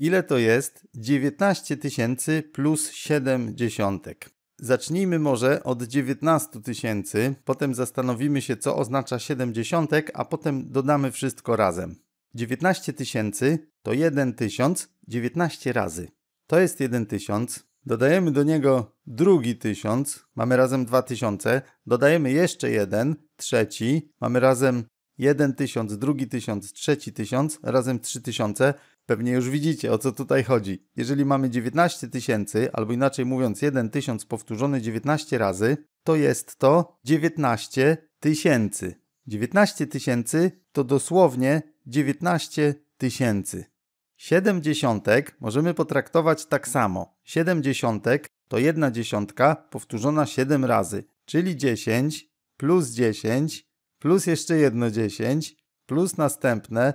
Ile to jest? 19 tysięcy plus 7 dziesiątek. Zacznijmy może od 19 tysięcy, potem zastanowimy się, co oznacza 7 dziesiątek, a potem dodamy wszystko razem. 19 tysięcy to 1 tysiąc 19 razy. To jest 1 tysiąc. Dodajemy do niego drugi tysiąc, mamy razem 2000. Dodajemy jeszcze jeden, trzeci, mamy razem 1 tysiąc, drugi tysiąc, trzeci tysiąc, razem 3000. Pewnie już widzicie, o co tutaj chodzi. Jeżeli mamy 19 tysięcy, albo inaczej mówiąc 1 tysiąc powtórzony 19 razy, to jest to 19 tysięcy. 19 tysięcy to dosłownie 19 tysięcy. Siedem dziesiątek możemy potraktować tak samo. Siedem dziesiątek to jedna dziesiątka powtórzona 7 razy, czyli 10 plus 10 plus jeszcze jedno 10 plus następne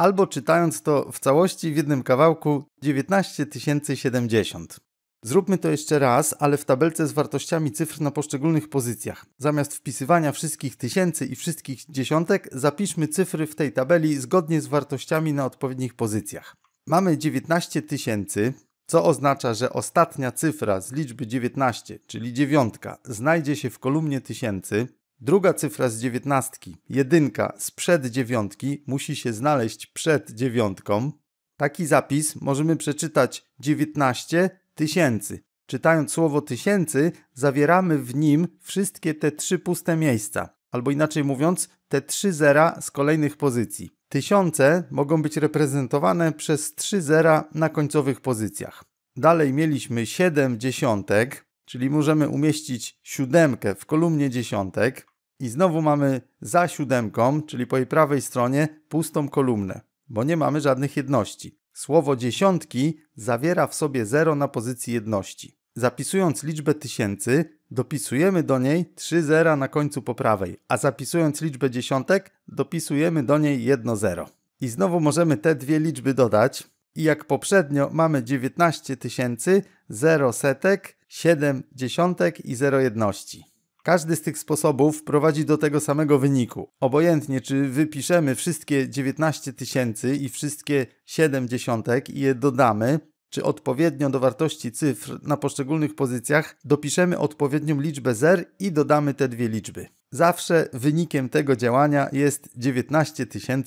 albo czytając to w całości w jednym kawałku 19 070. Zróbmy to jeszcze raz, ale w tabelce z wartościami cyfr na poszczególnych pozycjach. Zamiast wpisywania wszystkich tysięcy i wszystkich dziesiątek, zapiszmy cyfry w tej tabeli zgodnie z wartościami na odpowiednich pozycjach. Mamy 19 tysięcy, co oznacza, że ostatnia cyfra z liczby 19, czyli dziewiątka, znajdzie się w kolumnie tysięcy. Druga cyfra z dziewiętnastki, jedynka sprzed dziewiątki, musi się znaleźć przed dziewiątką. Taki zapis możemy przeczytać 19 tysięcy. Czytając słowo tysięcy, zawieramy w nim wszystkie te trzy puste miejsca, albo inaczej mówiąc, te trzy zera z kolejnych pozycji. Tysiące mogą być reprezentowane przez trzy zera na końcowych pozycjach. Dalej mieliśmy 7 dziesiątek, czyli możemy umieścić siódemkę w kolumnie dziesiątek. I znowu mamy za siódemką, czyli po jej prawej stronie, pustą kolumnę, bo nie mamy żadnych jedności. Słowo dziesiątki zawiera w sobie 0 na pozycji jedności. Zapisując liczbę tysięcy, dopisujemy do niej 3 zera na końcu po prawej, a zapisując liczbę dziesiątek, dopisujemy do niej jedno zero. I znowu możemy te dwie liczby dodać. I jak poprzednio mamy 19 tysięcy, 0 setek, 7 dziesiątek i 0 jedności. Każdy z tych sposobów prowadzi do tego samego wyniku. Obojętnie, czy wypiszemy wszystkie 19 tysięcy i wszystkie 7 dziesiątek i je dodamy, czy odpowiednio do wartości cyfr na poszczególnych pozycjach dopiszemy odpowiednią liczbę zer i dodamy te dwie liczby. Zawsze wynikiem tego działania jest 19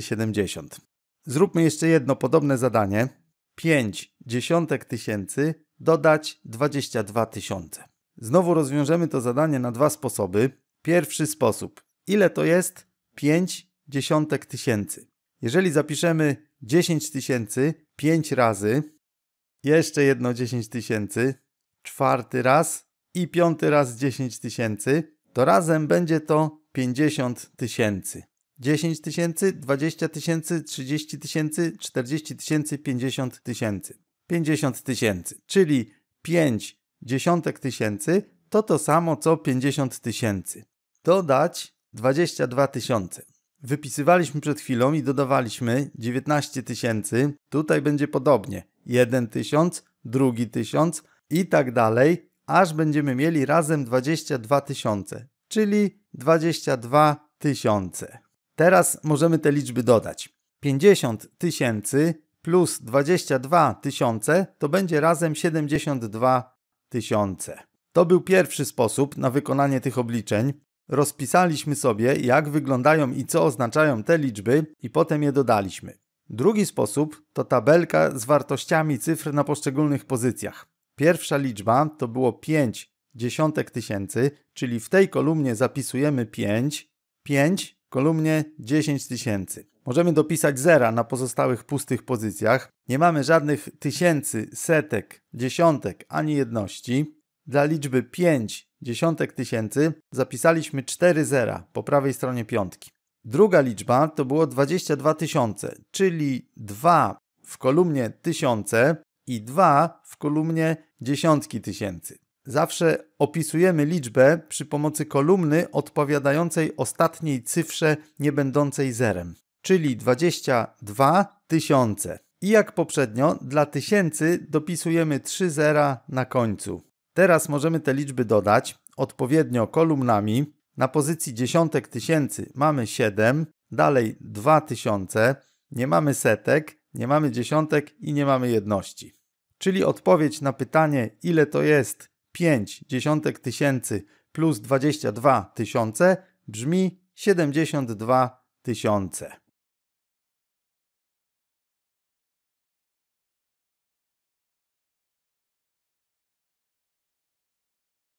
070. Zróbmy jeszcze jedno podobne zadanie. 5 dziesiątek tysięcy dodać 22 tysiące. Znowu rozwiążemy to zadanie na dwa sposoby. Pierwszy sposób. Ile to jest? 5 dziesiątek tysięcy. Jeżeli zapiszemy 10 tysięcy 5 razy, jeszcze jedno 10 tysięcy, czwarty raz i piąty raz 10 tysięcy, to razem będzie to 50 tysięcy. 10 tysięcy, 20 tysięcy, 30 tysięcy, 40 tysięcy, 50 tysięcy. 50 tysięcy, czyli 5 dziesiątek tysięcy to to samo co 50 tysięcy. Dodać 22 tysiące. Wypisywaliśmy przed chwilą i dodawaliśmy 19 tysięcy. Tutaj będzie podobnie. 1 tysiąc, drugi tysiąc i tak dalej, aż będziemy mieli razem 22 tysiące, czyli 22 tysiące. Teraz możemy te liczby dodać. 50 tysięcy plus 22 tysiące to będzie razem 72 tysiące. To był pierwszy sposób na wykonanie tych obliczeń. Rozpisaliśmy sobie, jak wyglądają i co oznaczają te liczby, i potem je dodaliśmy. Drugi sposób to tabelka z wartościami cyfr na poszczególnych pozycjach. Pierwsza liczba to było 5 dziesiątek tysięcy, czyli w tej kolumnie zapisujemy 5, 5 kolumnie 10 tysięcy. Możemy dopisać zera na pozostałych pustych pozycjach. Nie mamy żadnych tysięcy, setek, dziesiątek ani jedności. Dla liczby 5 dziesiątek tysięcy zapisaliśmy 4 zera po prawej stronie piątki. Druga liczba to było 22 tysiące, czyli 2 w kolumnie tysiące i 2 w kolumnie dziesiątki tysięcy. Zawsze opisujemy liczbę przy pomocy kolumny odpowiadającej ostatniej cyfrze nie będącej zerem czyli 22 tysiące. I jak poprzednio, dla tysięcy dopisujemy 3 zera na końcu. Teraz możemy te liczby dodać odpowiednio kolumnami. Na pozycji dziesiątek tysięcy mamy 7, dalej 2000, nie mamy setek, nie mamy dziesiątek i nie mamy jedności. Czyli odpowiedź na pytanie, ile to jest 5 dziesiątek tysięcy plus 22 tysiące, brzmi 72 tysiące.